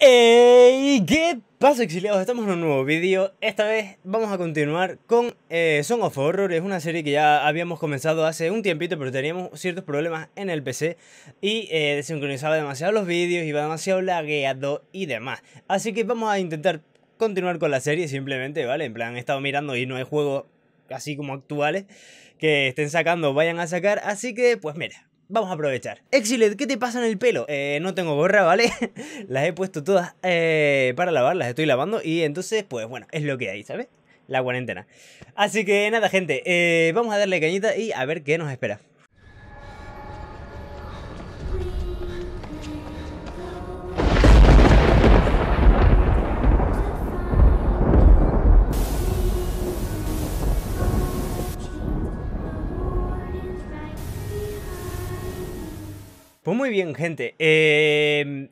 ¡Ey! ¿Qué pasa exiliados? Estamos en un nuevo vídeo. Esta vez vamos a continuar con eh, Song of Horror. Es una serie que ya habíamos comenzado hace un tiempito, pero teníamos ciertos problemas en el PC y eh, desincronizaba demasiado los vídeos, iba demasiado lagueado y demás. Así que vamos a intentar continuar con la serie simplemente, ¿vale? En plan, he estado mirando y no hay juegos así como actuales que estén sacando, o vayan a sacar. Así que, pues mira, Vamos a aprovechar. Exilet, ¿qué te pasa en el pelo? Eh, no tengo gorra, ¿vale? las he puesto todas eh, para lavar, las estoy lavando y entonces, pues bueno, es lo que hay, ¿sabes? La cuarentena. Así que nada, gente, eh, vamos a darle cañita y a ver qué nos espera. Pues muy bien, gente. Em,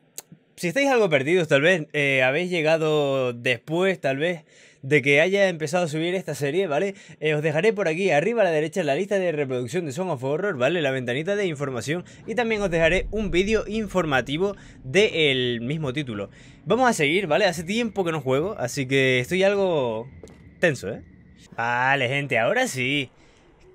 si estáis algo perdidos, tal vez eh, habéis llegado después, tal vez de que haya empezado a subir esta serie, ¿vale? Eh, os dejaré por aquí arriba a la derecha la lista de reproducción de Song of Horror, ¿vale? La ventanita de información y también os dejaré un vídeo informativo del mismo título. Vamos a seguir, ¿vale? Hace tiempo que no juego, así que estoy algo tenso, ¿eh? Vale, gente, ahora sí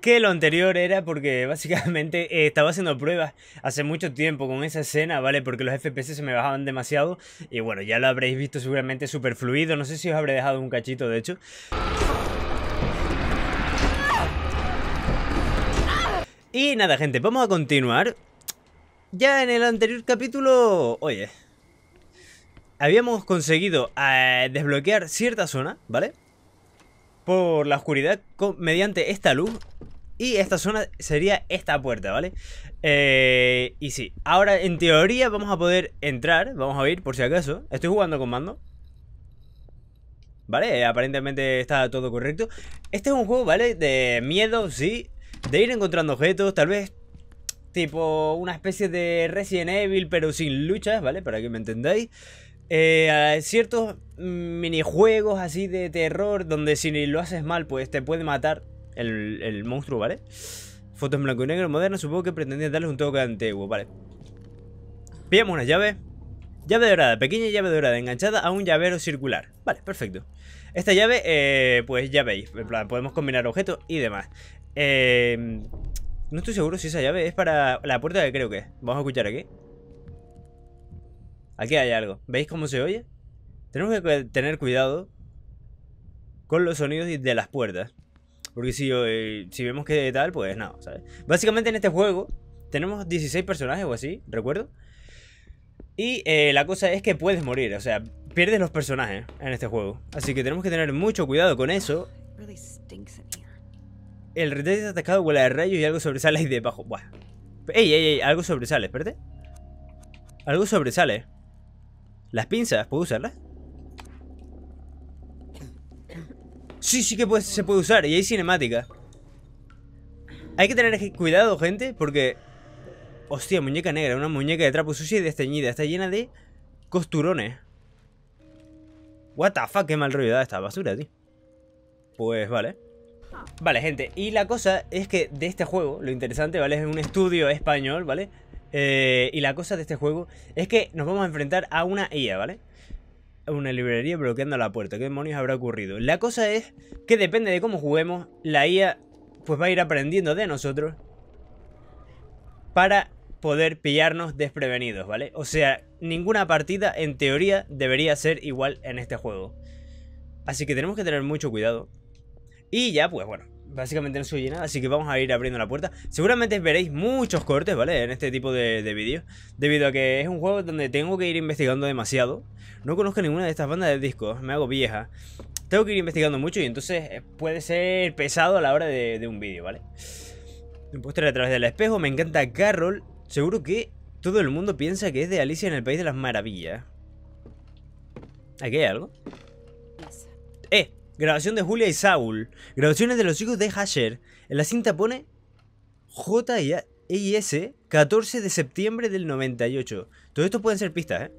que lo anterior era porque básicamente eh, estaba haciendo pruebas hace mucho tiempo con esa escena, ¿vale? Porque los FPS se me bajaban demasiado y bueno, ya lo habréis visto seguramente súper fluido, no sé si os habré dejado un cachito de hecho. Y nada, gente, vamos a continuar. Ya en el anterior capítulo, oye, habíamos conseguido eh, desbloquear cierta zona, ¿vale? Por la oscuridad mediante esta luz y esta zona sería esta puerta, ¿vale? Eh, y sí, ahora en teoría vamos a poder entrar, vamos a ir por si acaso. Estoy jugando con mando. ¿Vale? Aparentemente está todo correcto. Este es un juego, ¿vale? De miedo, sí. De ir encontrando objetos, tal vez tipo una especie de Resident Evil, pero sin luchas, ¿vale? Para que me entendáis. Eh, ciertos minijuegos así de terror donde si lo haces mal, pues te puede matar el, monstruo, ¿vale? Fotos blanco y negro moderno. supongo que pretendía darles un toque antiguo, ¿vale? Pillamos una llave. Llave dorada, pequeña llave dorada enganchada a un llavero circular. Vale, perfecto. Esta llave, eh, pues ya veis, podemos combinar objetos y demás. Eh, no estoy seguro si esa llave es para la puerta que creo que es. Vamos a escuchar aquí. Aquí hay algo. ¿Veis cómo se oye? Tenemos que tener cuidado con los sonidos de las puertas. Porque si, eh, si vemos que tal, pues nada, ¿sabes? Básicamente en este juego tenemos 16 personajes o así, recuerdo. Y eh, la cosa es que puedes morir, o sea, pierdes los personajes en este juego. Así que tenemos que tener mucho cuidado con eso. El retén está atacado Huele de rayos y algo sobresale ahí debajo. Buah. Ey, ey, ey, algo sobresale, espérate. Algo sobresale. Las pinzas, ¿puedo usarlas? Sí, sí que se puede usar. Y hay cinemática. Hay que tener cuidado, gente, porque... Hostia, muñeca negra. Una muñeca de trapo sucia y desteñida. Está llena de costurones. What the fuck, qué mal rollo esta basura, tío. Pues vale. Vale, gente, y la cosa es que de este juego, lo interesante, ¿vale? Es un estudio español, ¿vale? Eh, y la cosa de este juego es que nos vamos a enfrentar a una IA, e ¿vale? una librería bloqueando la puerta. ¿Qué demonios habrá ocurrido? La cosa es que depende de cómo juguemos, la IA pues va a ir aprendiendo de nosotros para poder pillarnos desprevenidos, ¿vale? O sea, ninguna partida en teoría debería ser igual en este juego. Así que tenemos que tener mucho cuidado. Y ya, pues bueno, básicamente no se oye nada, así que vamos a ir abriendo la puerta. Seguramente veréis muchos cortes, ¿vale? En este tipo de, vídeos, debido a que es un juego donde tengo que ir investigando demasiado. No conozco ninguna de estas bandas de discos, me hago vieja. Tengo que ir investigando mucho y entonces puede ser pesado a la hora de, un vídeo, ¿vale? Un a través del espejo, me encanta Carol. Seguro que todo el mundo piensa que es de Alicia en el País de las Maravillas. ¿Aquí hay algo? Grabación de Julia y Saul. Grabaciones de los hijos de Hasher. En la cinta pone J-I-S 14 de septiembre del 98. Todo esto pueden ser pistas, ¿eh?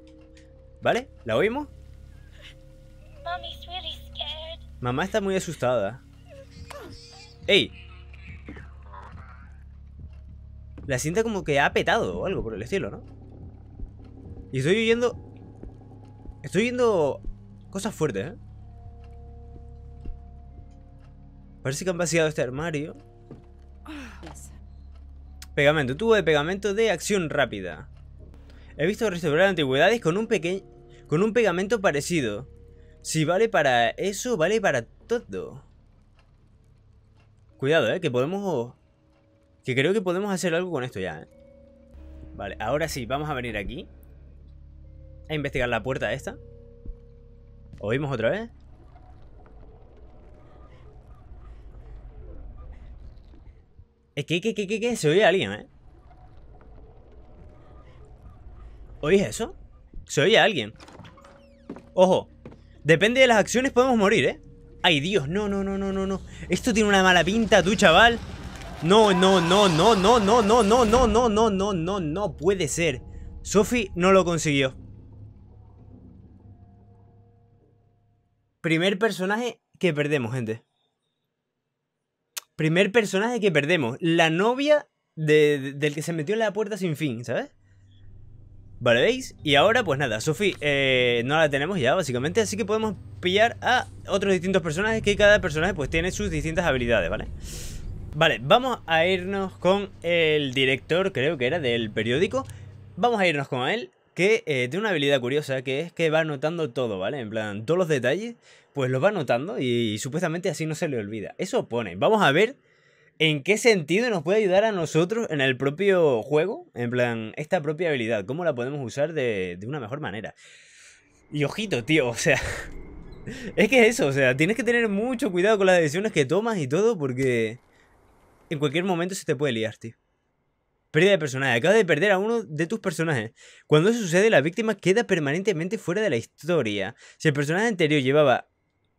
¿Vale? ¿La oímos? Mamá está muy asustada. ¡Ey! La cinta como que ha petado o algo por el estilo, ¿no? Y estoy oyendo... Estoy oyendo cosas fuertes, ¿eh? Parece que han vaciado este armario. Ah. Pegamento. Tubo de pegamento de acción rápida. He visto restaurar antigüedades con un, pequeño... con un pegamento parecido. Si vale para eso, vale para todo. Cuidado, eh, que podemos... Que creo que podemos hacer algo con esto ya, eh. Vale, ahora sí, vamos a venir aquí. A investigar la puerta esta. ¿Oímos otra vez? Es que, que, que, que, que se oye alguien, ¿eh? ¿Oís eso? Se oye alguien. Ojo. Depende de las acciones podemos morir, ¿eh? Ay, Dios, no, no, no, no, no, no. Esto tiene una mala pinta, tú, chaval. No, no, no, no, no, no, no, no, no, no, no, no, no, no puede ser. Sophie no lo consiguió. Primer personaje que perdemos, gente. Primer personaje que perdemos. La novia del que se metió en la puerta sin fin, ¿sabes? Vale, ¿veis? Y ahora, pues nada, Sophie eh, no la tenemos ya, básicamente, así que podemos pillar a otros distintos personajes, que cada personaje pues tiene sus distintas habilidades, ¿vale? Vale, vamos a irnos con el director, creo que era, del periódico. Vamos a irnos con él que eh, tiene una habilidad curiosa que es que va anotando todo, ¿vale? En plan, todos los detalles, pues los va anotando y, supuestamente así no se le olvida. Eso pone. Vamos a ver en qué sentido nos puede ayudar a nosotros en el propio juego, en plan, esta propia habilidad, cómo la podemos usar de, de una mejor manera. Y ojito, tío, o sea... Es que eso, o sea, tienes que tener mucho cuidado con las decisiones que tomas y todo porque en cualquier momento se te puede liar, tío. Pérdida de personaje. Acabas de perder a uno de tus personajes. Cuando eso sucede, la víctima queda permanentemente fuera de la historia. Si el personaje anterior llevaba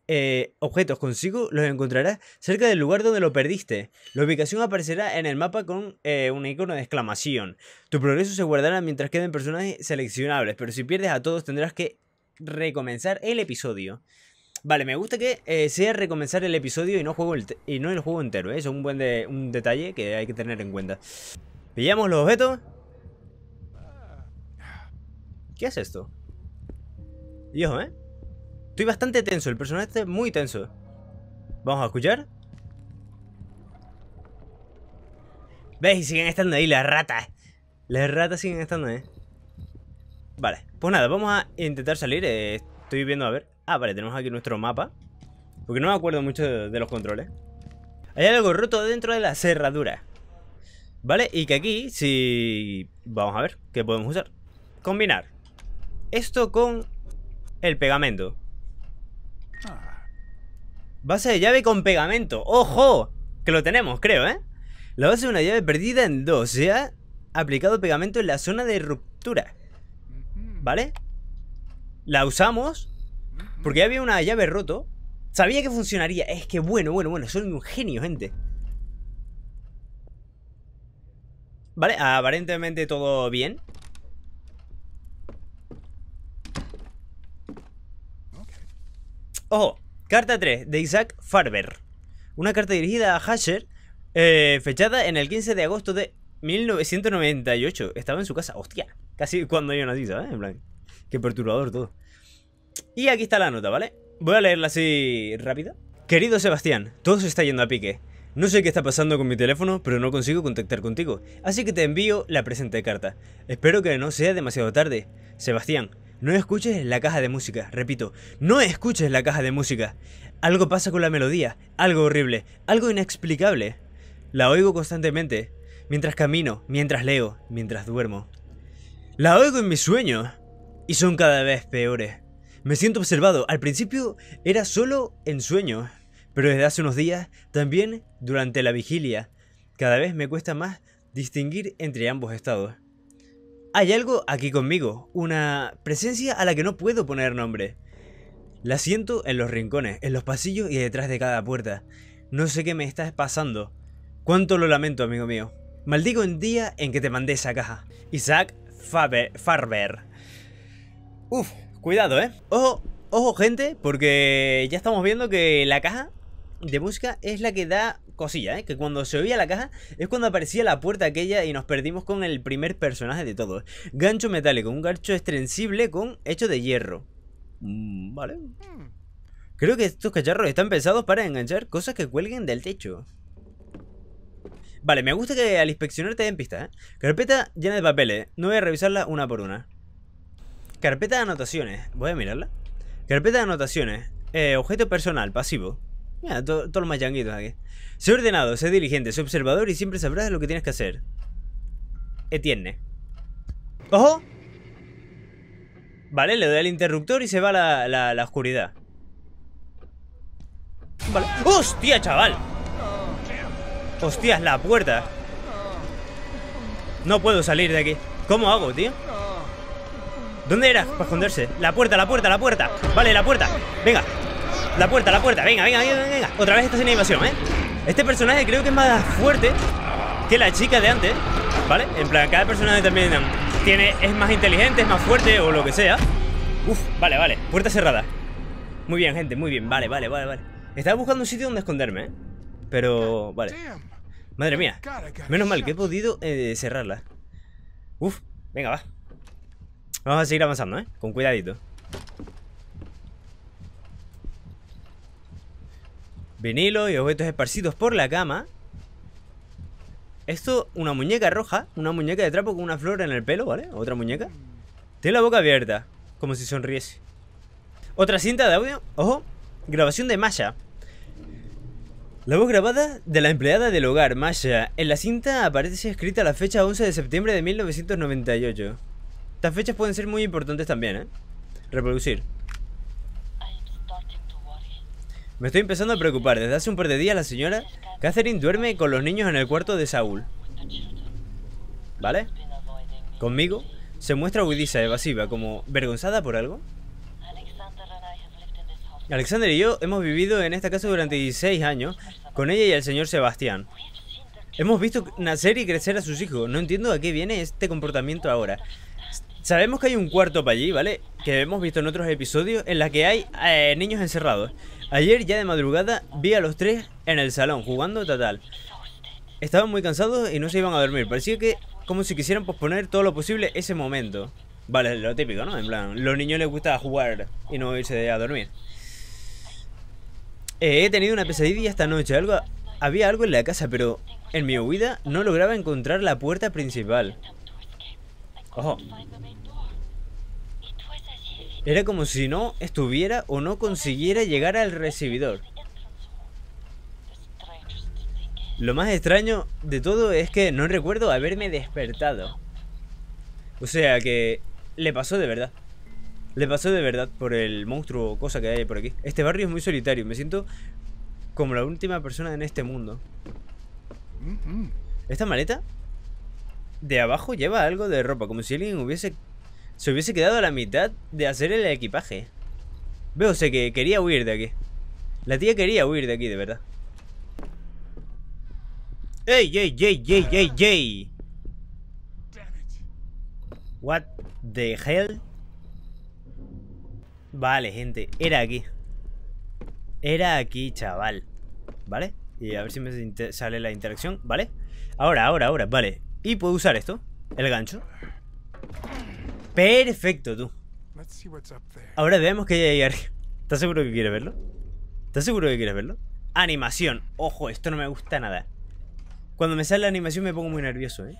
eh, objetos consigo, los encontrarás cerca del lugar donde lo perdiste. La ubicación aparecerá en el mapa con eh, un icono de exclamación. Tu progreso se guardará mientras queden personajes seleccionables, pero si pierdes a todos tendrás que recomenzar el episodio. Vale, me gusta que eh, sea recomenzar el episodio y no, juego el y no el juego entero, es un buen un detalle que hay que tener en cuenta. Pillamos los objetos. ¿Qué es esto? Dios, ¿eh? Estoy bastante tenso, el personaje está muy tenso. Vamos a escuchar. veis siguen estando ahí las ratas. Las ratas siguen estando ahí. Vale, pues nada, vamos a intentar salir. Eh, estoy viendo, a ver. Ah, vale, tenemos aquí nuestro mapa. Porque no me acuerdo mucho de los controles. Hay algo roto dentro de la cerradura. ¿Vale? Y que aquí, si... Vamos a ver, ¿qué podemos usar? Combinar esto con el pegamento. Ah. Base de llave con pegamento. ¡Ojo! Que lo tenemos, creo, ¿eh? La base de una llave perdida en dos. Se ha aplicado pegamento en la zona de ruptura. ¿Vale? La usamos porque había una llave roto. Sabía que funcionaría. Es que bueno, bueno, bueno. Soy un genio, gente. Vale, aparentemente todo bien. Ojo, carta 3 de Isaac Farber. Una carta dirigida a Hasher, eh, fechada en el 15 de agosto de 1998. Estaba en su casa, hostia. Casi cuando yo nací, ¿sabes? ¿eh? En plan, qué perturbador todo. Y aquí está la nota, ¿vale? Voy a leerla así rápido Querido Sebastián, todo se está yendo a pique. No sé qué está pasando con mi teléfono, pero no consigo contactar contigo, así que te envío la presente carta. Espero que no sea demasiado tarde. Sebastián, no escuches la caja de música, repito, no escuches la caja de música. Algo pasa con la melodía, algo horrible, algo inexplicable. La oigo constantemente, mientras camino, mientras leo, mientras duermo. La oigo en mis sueños, y son cada vez peores. Me siento observado, al principio era solo en sueños pero desde hace unos días, también durante la vigilia, cada vez me cuesta más distinguir entre ambos estados. Hay algo aquí conmigo, una presencia a la que no puedo poner nombre. La siento en los rincones, en los pasillos y detrás de cada puerta. No sé qué me está pasando. Cuánto lo lamento, amigo mío. Maldigo el día en que te mandé esa caja. Isaac Farber. Uf, cuidado, ¿eh? Ojo, ojo gente, porque ya estamos viendo que la caja de música es la que da cosilla, ¿eh? que cuando se oía la caja es cuando aparecía la puerta aquella y nos perdimos con el primer personaje de todos. Gancho metálico, un gancho extensible con hecho de hierro. Mm, vale. Hmm. Creo que estos cacharros están pensados para enganchar cosas que cuelguen del techo. Vale, me gusta que al inspeccionarte te den pista, ¿eh? Carpeta llena de papeles, ¿eh? no voy a revisarla una por una. Carpeta de anotaciones, voy a mirarla. Carpeta de anotaciones, eh, objeto personal, pasivo. Mira, todos todo los más llanguitos aquí. Sé ordenado, sé diligente, sé observador y siempre sabrás lo que tienes que hacer. Etienne. ¡Ojo! Vale, le doy al interruptor y se va la, la, oscuridad. Vale. ¡Hostia, chaval! ¡Hostias, la puerta! No puedo salir de aquí. ¿Cómo hago, tío? ¿Dónde era para esconderse? La puerta, la puerta, la puerta. Vale, la puerta. Venga, la puerta, la puerta, venga, venga, venga, venga Otra vez esta sin invasión, ¿eh? Este personaje creo que es más fuerte que la chica de antes ¿Vale? En plan, cada personaje también em, tiene, es más inteligente, es más fuerte o lo que sea Uf, vale, vale, puerta cerrada Muy bien, gente, muy bien, vale, vale, vale, vale Estaba buscando un sitio donde esconderme, ¿eh? Pero, vale Madre mía, menos mal que he podido eh, cerrarla Uf, venga, va Vamos a seguir avanzando, ¿eh? Con cuidadito vinilo y objetos esparcidos por la cama. Esto, una muñeca roja, una muñeca de trapo con una flor en el pelo, ¿vale? Otra muñeca. Tiene la boca abierta, como si sonriese. Otra cinta de audio, ojo, grabación de Masha. La voz grabada de la empleada del hogar, Masha. En la cinta aparece escrita la fecha 11 de septiembre de 1998. Estas fechas pueden ser muy importantes también, ¿eh? Reproducir. Me estoy empezando a preocupar. Desde hace un par de días la señora Catherine duerme con los niños en el cuarto de Saúl. ¿Vale? Conmigo se muestra huidiza, evasiva, como vergonzada por algo. Alexander y yo hemos vivido en esta casa durante 16 años con ella y el señor Sebastián. Hemos visto nacer y crecer a sus hijos. No entiendo a qué viene este comportamiento ahora. Sabemos que hay un cuarto para allí, ¿vale? Que hemos visto en otros episodios en la que hay eh, niños encerrados. Ayer ya de madrugada vi a los tres en el salón jugando total. Estaban muy cansados y no se iban a dormir. Parecía que como si quisieran posponer todo lo posible ese momento. Vale, lo típico, ¿no? En plan, los niños les gusta jugar y no irse a dormir. Eh, he tenido una pesadilla esta noche. Algo, había algo en la casa, pero en mi huida no lograba encontrar la puerta principal. Ojo. Era como si no estuviera o no consiguiera llegar al recibidor. Lo más extraño de todo es que no recuerdo haberme despertado. O sea que le pasó de verdad. Le pasó de verdad por el monstruo o cosa que hay por aquí. Este barrio es muy solitario. Me siento como la última persona en este mundo. Mm-hmm. Esta maleta de abajo lleva algo de ropa, como si alguien hubiese se hubiese quedado a la mitad de hacer el equipaje. Veo, sé que quería huir de aquí. La tía quería huir de aquí, de verdad. ¡Ey, ey, ey, ey, ey, ey! What the hell? Vale, gente, era aquí. Era aquí, chaval. ¿Vale? Y a ver si me sale la interacción, ¿vale? Ahora, ahora, ahora, vale. Y puedo usar esto, el gancho. Perfecto, tú. Ahora vemos que hay ahí arriba. ¿Estás seguro que quieres verlo? ¿Estás seguro que quieres verlo? Animación. Ojo, esto no me gusta nada. Cuando me sale la animación me pongo muy nervioso, ¿eh?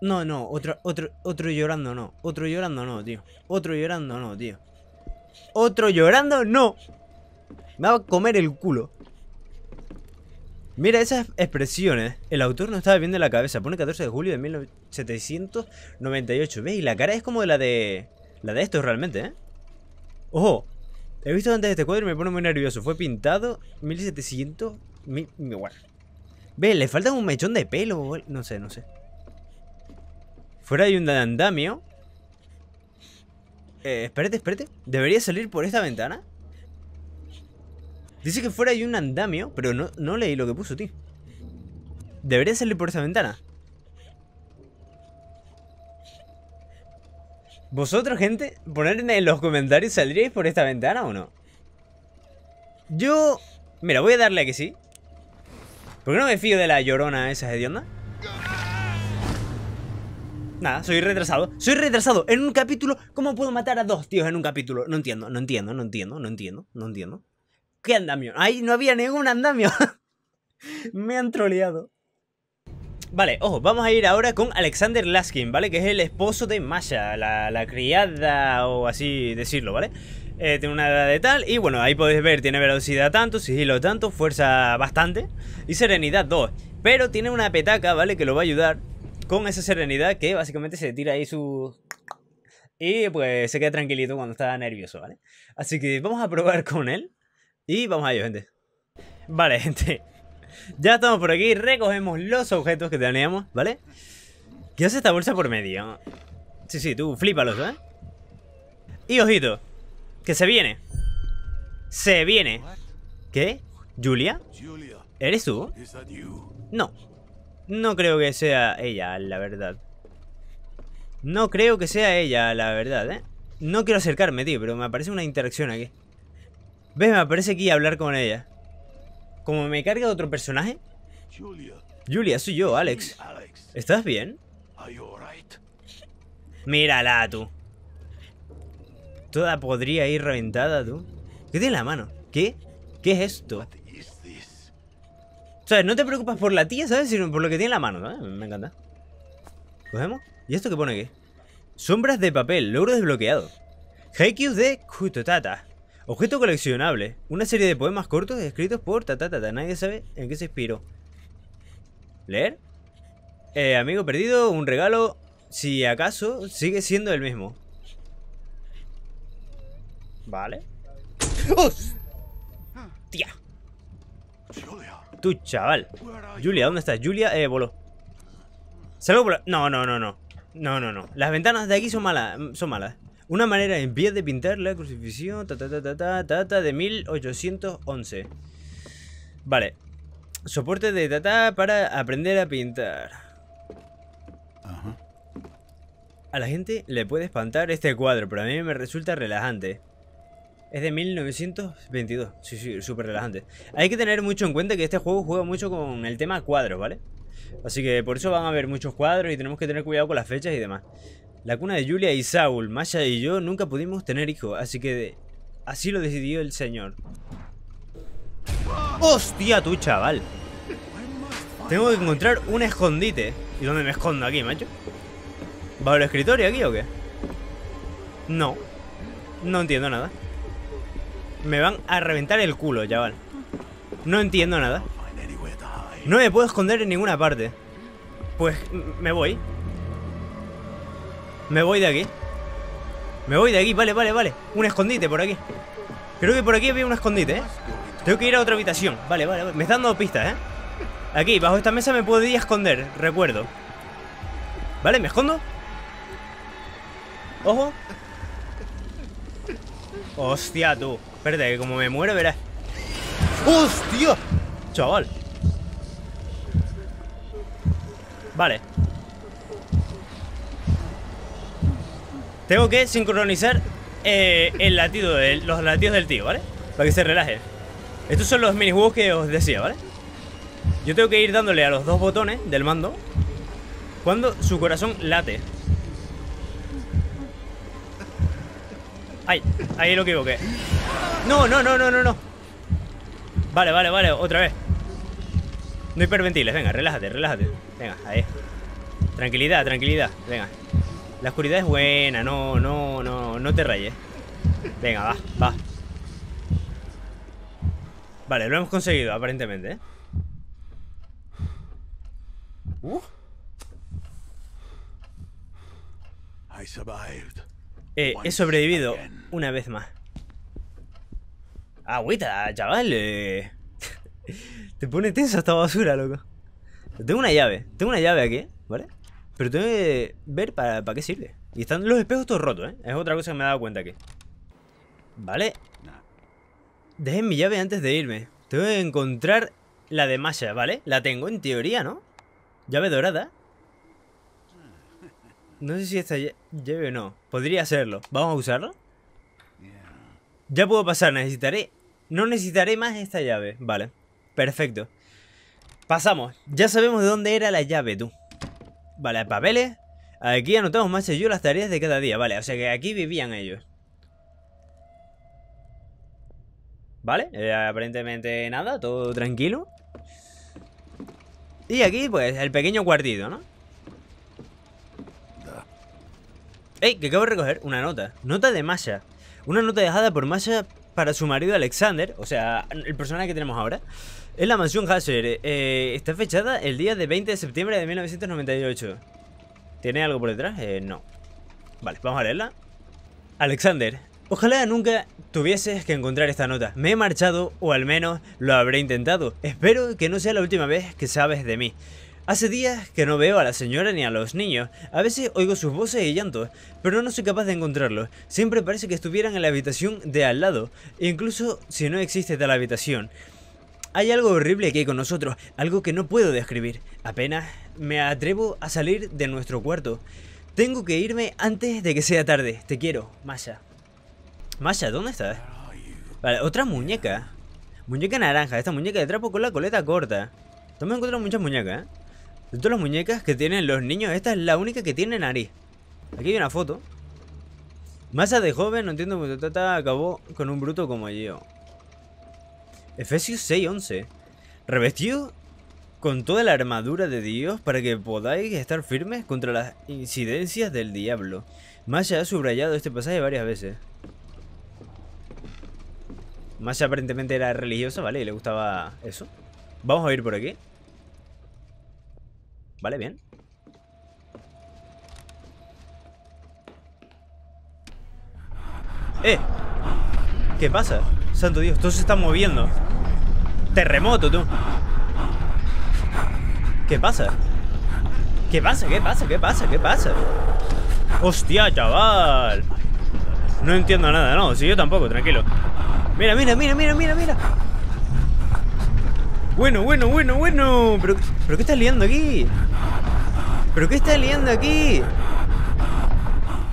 No, no, otro, otro, otro llorando no. Otro llorando no, tío. Otro llorando no, tío. Otro llorando no. Me va a comer el culo. Mira esas expresiones. El autor no estaba bien la cabeza. Pone 14 de julio de 1798. Y La cara es como la de... La de estos realmente, ¿eh? ¡Ojo! He visto antes este cuadro y me pone muy nervioso. Fue pintado 1700... bueno. Ve, le falta un mechón de pelo. No sé, no sé. Fuera hay un andamio. Eh, espérate, espérate. ¿Debería salir por esta ventana? Dice que fuera hay un andamio, pero no, leí lo que puso, tío. Debería salir por esa ventana. ¿Vosotros, gente? ponerme en los comentarios, ¿saldríais por esta ventana o no? Yo... Mira, voy a darle a que sí. ¿Por qué no me fío de la llorona esa hedionda? Nada, soy retrasado. Soy retrasado. En un capítulo, ¿cómo puedo matar a dos tíos en un capítulo? No entiendo, no entiendo, no entiendo, no entiendo, no entiendo. ¿Qué andamio? Ahí no había ningún andamio. Me han troleado. Vale, ojo, vamos a ir ahora con Alexander Laskin, ¿vale? Que es el esposo de Masha, la, criada o así decirlo, ¿vale? Eh, tiene una edad de tal y bueno, ahí podéis ver, tiene velocidad tanto, sigilo tanto, fuerza bastante y serenidad 2. Pero tiene una petaca, ¿vale? Que lo va a ayudar con esa serenidad que básicamente se tira ahí su... Y pues se queda tranquilito cuando está nervioso, ¿vale? Así que vamos a probar con él. Y vamos a ello, gente. Vale, gente. Ya estamos por aquí, recogemos los objetos que teníamos, ¿vale? ¿Qué hace esta bolsa por medio? Sí, sí, tú flipalos, ¿eh? Y ojito, que se viene. Se viene. ¿Qué? ¿Julia? ¿Eres tú? No. No creo que sea ella, la verdad. No creo que sea ella, la verdad, ¿eh? No quiero acercarme, tío, pero me aparece una interacción aquí. ¿Ves? Me aparece aquí a hablar con ella. ¿Cómo me carga otro personaje. Julia. Julia, soy yo, Alex. ¿Estás bien? Mírala, tú. Toda podría ir reventada, tú. ¿Qué tiene en la mano? ¿Qué? ¿Qué es esto? sea, No te preocupas por la tía, ¿sabes? Sino por lo que tiene en la mano, ¿no? Me encanta. ¿Cogemos? ¿Y esto qué pone aquí? Sombras de papel, logro desbloqueado. Haikyuu de Kutotata. Objeto coleccionable. Una serie de poemas cortos escritos por tatatata. Nadie sabe en qué se inspiró. ¿Leer? Eh, amigo perdido, un regalo. Si acaso, sigue siendo el mismo. Vale. Tía Tú, chaval. Julia, ¿dónde estás? Julia, eh, bolo. Salgo por No, no, no, no. No, no, no. Las ventanas de aquí son malas. Son malas. Una manera en pie de pintar la crucifixión, ta ta ta de 1811. Vale. Soporte de tata para aprender a pintar. Ajá. A la gente le puede espantar este cuadro, pero a mí me resulta relajante. Es de 1922. Sí, sí, súper relajante. Hay que tener mucho en cuenta que este juego juega mucho con el tema cuadros, ¿vale? Así que por eso van a haber muchos cuadros y tenemos que tener cuidado con las fechas y demás. La cuna de Julia y Saul, Maya y yo nunca pudimos tener hijos, así que así lo decidió el señor. ¡Hostia tú, chaval! Tengo que encontrar un escondite. ¿Y dónde me escondo aquí, macho? ¿Va al escritorio aquí o qué? No. No entiendo nada. Me van a reventar el culo, chaval. No entiendo nada. No me puedo esconder en ninguna parte. Pues me voy. Me voy de aquí. Me voy de aquí, vale, vale, vale. Un escondite por aquí. Creo que por aquí había un escondite, ¿eh? Tengo que ir a otra habitación. Vale, vale, Me están dando pistas, ¿eh? Aquí, bajo esta mesa me podría esconder, recuerdo. Vale, me escondo. Ojo. Hostia, tú. Espérate, que como me muero, verás. ¡Hostia! Chaval. Vale. Tengo que sincronizar eh, el latido de, los latidos del tío, ¿vale? Para que se relaje. Estos son los minijuegos que os decía, ¿vale? Yo tengo que ir dándole a los dos botones del mando cuando su corazón late. Ay, ahí lo equivoqué. No, no, no, no, no, no. Vale, vale, vale, otra vez. No hiperventiles, venga, relájate, relájate. Venga, ahí. Tranquilidad, tranquilidad, venga. La oscuridad es buena, no, no, no, no te rayes. Venga, va, va. Vale, lo hemos conseguido, aparentemente, ¿eh? Uh. Eh, he sobrevivido una vez más. Ah, agüita, chaval. Eh. Te pone tenso esta basura, loco. Tengo una llave. Tengo una llave aquí, ¿vale? Pero tengo que ver para, para qué sirve. Y están los espejos todos rotos, ¿eh? Es otra cosa que me he dado cuenta aquí. Vale. Dejen mi llave antes de irme. Tengo que encontrar la de Masha, ¿vale? La tengo en teoría, ¿no? Llave dorada. No sé si esta llave o no. Podría serlo. ¿Vamos a usarlo? Ya puedo pasar. Necesitaré... No necesitaré más esta llave. Vale. Perfecto. Pasamos. Ya sabemos de dónde era la llave, tú. Vale, papeles. Aquí anotamos más yo las tareas de cada día. Vale, o sea que aquí vivían ellos. Vale, eh, aparentemente nada, todo tranquilo. Y aquí, pues, el pequeño cuartito, ¿no? ¡Ey! Que acabo de recoger una nota. Nota de Masha. Una nota dejada por Masha para su marido Alexander, o sea, el personaje que tenemos ahora. Es la mansión Hasser. Eh, eh, está fechada el día de 20 de septiembre de 1998. ¿Tiene algo por detrás? Eh, no. Vale, vamos a leerla. Alexander, ojalá nunca tuvieses que encontrar esta nota. Me he marchado, o al menos lo habré intentado. Espero que no sea la última vez que sabes de mí. Hace días que no veo a la señora ni a los niños. A veces oigo sus voces y llantos, pero no soy capaz de encontrarlos. Siempre parece que estuvieran en la habitación de al lado, incluso si no existe tal habitación. Hay algo horrible aquí con nosotros, algo que no puedo describir. Apenas me atrevo a salir de nuestro cuarto. Tengo que irme antes de que sea tarde. Te quiero, Masha. Masha, ¿dónde estás? Vale, otra muñeca. Muñeca naranja, esta muñeca de trapo con la coleta corta. me encuentro muchas muñecas, ¿eh? De todas las muñecas que tienen los niños, esta es la única que tiene nariz. Aquí hay una foto. Masa de joven, no entiendo, acabó con un bruto como yo. Efesios 6:11. Revestido con toda la armadura de Dios para que podáis estar firmes contra las incidencias del diablo. Masha ha subrayado este pasaje varias veces. Masha aparentemente era religiosa, ¿vale? Y le gustaba eso. Vamos a ir por aquí. Vale, bien. ¡Eh! ¿Qué pasa? Santo Dios, todo se está moviendo. Terremoto, tú. ¿Qué pasa? ¿Qué pasa? ¿Qué pasa? ¿Qué pasa? ¿Qué pasa? ¡Hostia, chaval! No entiendo nada, no, si yo tampoco, tranquilo. Mira, mira, mira, mira, mira, mira. Bueno, bueno, bueno, bueno. ¿Pero, ¿Pero qué estás liando aquí? ¿Pero qué estás liando aquí?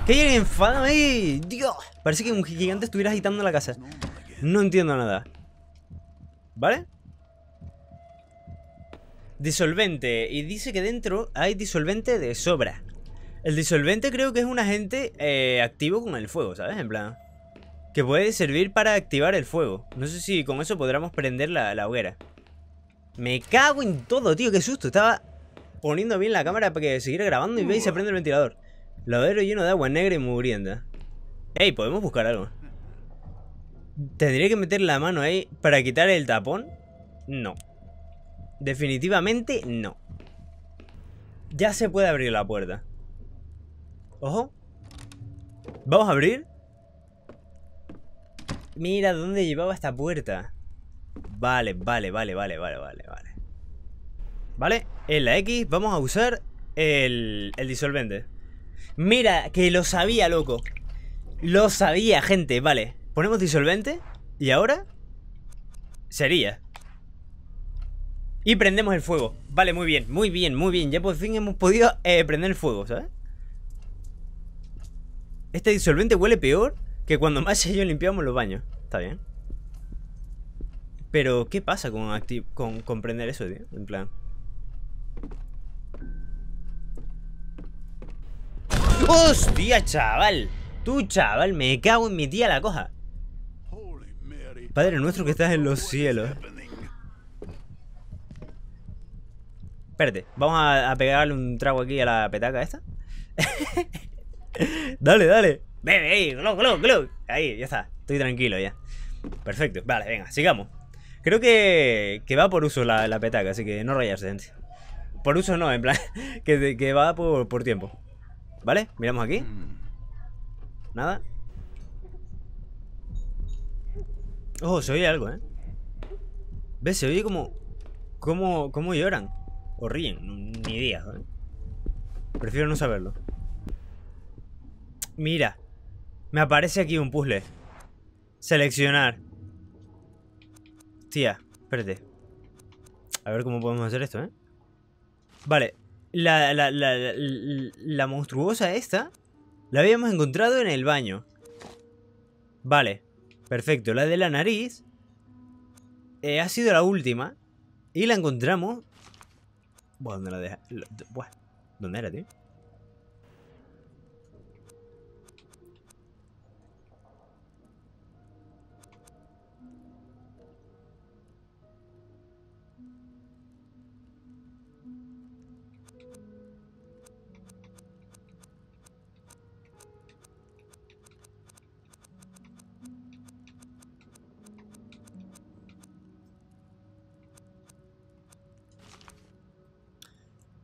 ¿Qué hay alguien enfadado ahí. Dios. Parece que un gigante estuviera agitando la casa. No entiendo nada. ¿Vale? Disolvente. Y dice que dentro hay disolvente de sobra. El disolvente creo que es un agente eh, activo con el fuego, ¿sabes? En plan... Que puede servir para activar el fuego. No sé si con eso podremos prender la, hoguera. Me cago en todo, tío. Qué susto. Estaba poniendo bien la cámara para que siguiera grabando y veis se prende el ventilador. Ladero lleno de agua negra y mugrienta. Ey, podemos buscar algo. Tendría que meter la mano ahí para quitar el tapón? No. Definitivamente no. Ya se puede abrir la puerta. Ojo. Vamos a abrir. Mira dónde llevaba esta puerta. Vale, vale, vale, vale, vale, vale, vale. Vale, en la X vamos a usar el, el disolvente. Mira, que lo sabía, loco. Lo sabía, gente, vale. Ponemos disolvente y ahora sería. Y prendemos el fuego. Vale, muy bien, muy bien, muy bien. Ya por fin hemos podido eh, prender el fuego, ¿sabes? Este disolvente huele peor que cuando más y yo limpiamos los baños. Está bien. Pero, ¿qué pasa con, con, con prender eso, tío? En plan... ¡Hostia, chaval! Tú, chaval, me cago en mi tía la coja. Padre nuestro que estás en los cielos. Espérate, vamos a, pegarle un trago aquí a la petaca esta. dale, dale. Bebe ahí, glow, glow, glow. Ahí, ya está. Estoy tranquilo ya. Perfecto, vale, venga, sigamos. Creo que, va por uso la, la, petaca, así que no rayarse, gente. Por uso no, en plan, que, que va por tiempo. ¿Vale? Miramos aquí. Mm. Nada. Oh, se oye algo, ¿eh? ¿Ves? Se oye como... cómo. como lloran. O ríen. Ni idea, ¿eh? Prefiero no saberlo. Mira. Me aparece aquí un puzzle. Seleccionar. Tía, espérate. A ver cómo podemos hacer esto, ¿eh? Vale. La, la, la, la monstruosa esta la habíamos encontrado en el baño. Vale. Perfecto, la de la nariz eh, ha sido la última. Y la encontramos. ¿dónde la ¿dónde era, tío?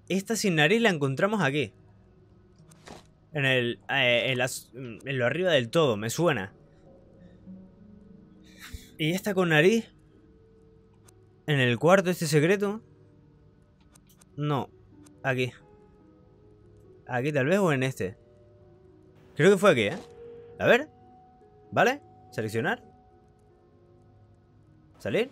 Esta sin nariz la encontramos aquí. En el. Eh, mm, en, lo arriba del todo, me suena. Y esta con nariz. En el cuarto, este secreto. No. Aquí. Aquí tal vez o en este. Creo que fue aquí, ¿eh? A ver. ¿Vale? Seleccionar. Salir.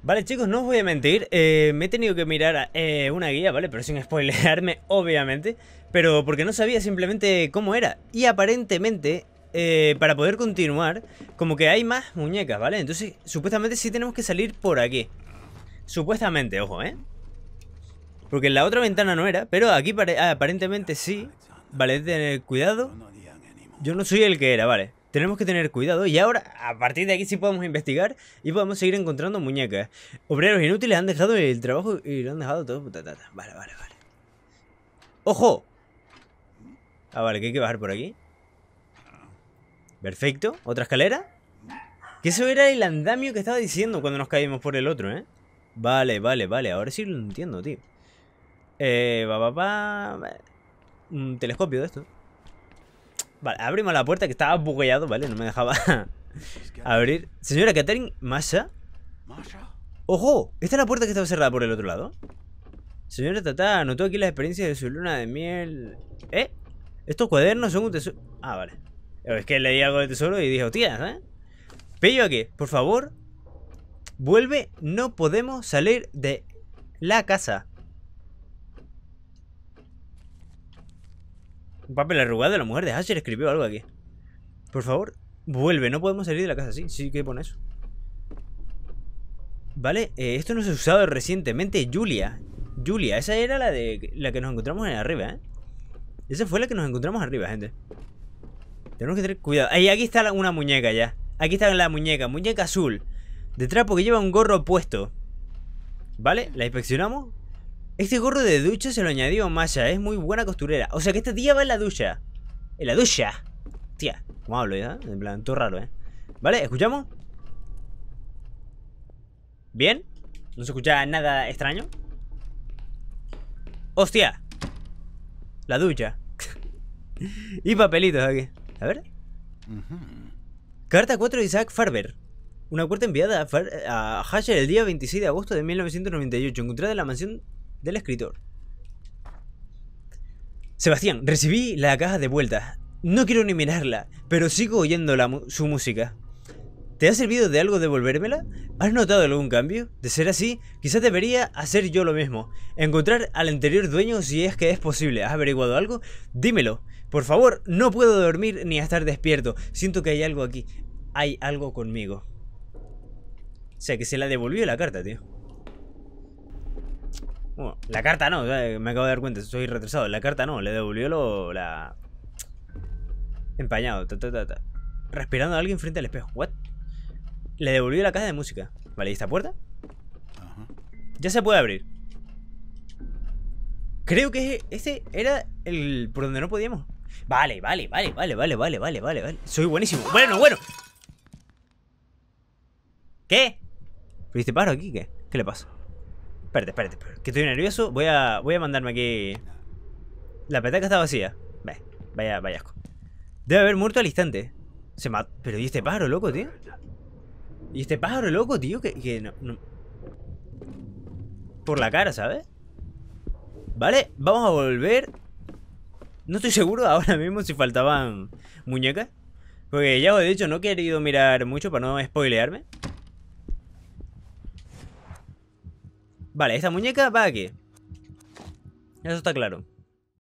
Vale chicos, no os voy a mentir, eh, me he tenido que mirar eh, una guía, ¿vale? Pero sin spoilearme, obviamente, pero porque no sabía simplemente cómo era. Y aparentemente, eh, para poder continuar, como que hay más muñecas, ¿vale? Entonces, supuestamente sí tenemos que salir por aquí. Supuestamente, ojo, ¿eh? Porque en la otra ventana no era, pero aquí ah, aparentemente sí. Vale, tener cuidado. Yo no soy el que era, vale. Tenemos que tener cuidado y ahora a partir de aquí sí podemos investigar y podemos seguir encontrando muñecas. Obreros inútiles han dejado el trabajo y lo han dejado todo Vale, vale, vale. ¡Ojo! Ah, vale, que hay que bajar por aquí. Perfecto. ¿Otra escalera? Que eso era el andamio que estaba diciendo cuando nos caímos por el otro, ¿eh? Vale, vale, vale. Ahora sí lo entiendo, tío. Eh, va, va, va. Un telescopio de esto. Vale, abrimos la puerta que estaba bugueado, ¿vale? No me dejaba abrir. Señora Catherine, Masha. ¡Ojo! ¿Esta es la puerta que estaba cerrada por el otro lado? Señora Tata, anotó aquí las experiencias de su luna de miel. ¿Eh? Estos cuadernos son un tesoro. Ah, vale. Es que leí algo de tesoro y dije, hostia, ¿eh? Pello aquí, por favor. Vuelve, no podemos salir de la casa. Un papel arrugado de la mujer de Asher escribió algo aquí. Por favor, vuelve. No podemos salir de la casa así. Sí, que pone eso. Vale, eh, esto no se ha usado recientemente. Julia. Julia, esa era la de la que nos encontramos en arriba, ¿eh? Esa fue la que nos encontramos arriba, gente. Tenemos que tener cuidado. Ahí, aquí está una muñeca ya. Aquí está la muñeca. Muñeca azul. Detrás porque que lleva un gorro puesto. ¿Vale? La inspeccionamos. Este gorro de ducha se lo añadió Masha. Es muy buena costurera. O sea que este día va en la ducha. En la ducha. Tía, ¿cómo hablo ya? Eh? En plan, todo raro, ¿eh? ¿Vale? ¿Escuchamos? ¿Bien? ¿No se escucha nada extraño? ¡Hostia! La ducha. y papelitos aquí. A ver. Carta 4 de Isaac Farber. Una carta enviada a, a el día 26 de agosto de 1998, encontrada en la mansión del escritor. Sebastián, recibí la caja de vuelta. No quiero ni mirarla, pero sigo oyendo su música. ¿Te ha servido de algo devolvérmela? ¿Has notado algún cambio? De ser así, quizás debería hacer yo lo mismo. Encontrar al anterior dueño si es que es posible. ¿Has averiguado algo? Dímelo. Por favor, no puedo dormir ni estar despierto. Siento que hay algo aquí. Hay algo conmigo. O sea, que se la devolvió la carta, tío la carta no, me acabo de dar cuenta, soy retrasado. La carta no, le devolvió la... Empañado, Respirando a alguien frente al espejo. ¿What? Le devolvió la caja de música. Vale, ¿y esta puerta? Ya se puede abrir. Creo que ese era el por donde no podíamos. Vale, vale, vale, vale, vale, vale, vale, vale, vale. Soy buenísimo. Bueno, bueno. ¿Qué? ¿Viste paro aquí? ¿Qué? ¿Qué le pasa? Espérate, espérate, que estoy nervioso. Voy a, voy a mandarme aquí. La petaca está vacía. vaya, vaya asco. Debe haber muerto al instante. Se mató. Pero ¿y este pájaro loco, tío? ¿Y este pájaro loco, tío? Que, no, Por la cara, ¿sabes? Vale, vamos a volver. No estoy seguro ahora mismo si faltaban muñecas. Porque ya, he dicho no he querido mirar mucho para no spoilearme. Vale, esta muñeca va aquí. Eso está claro.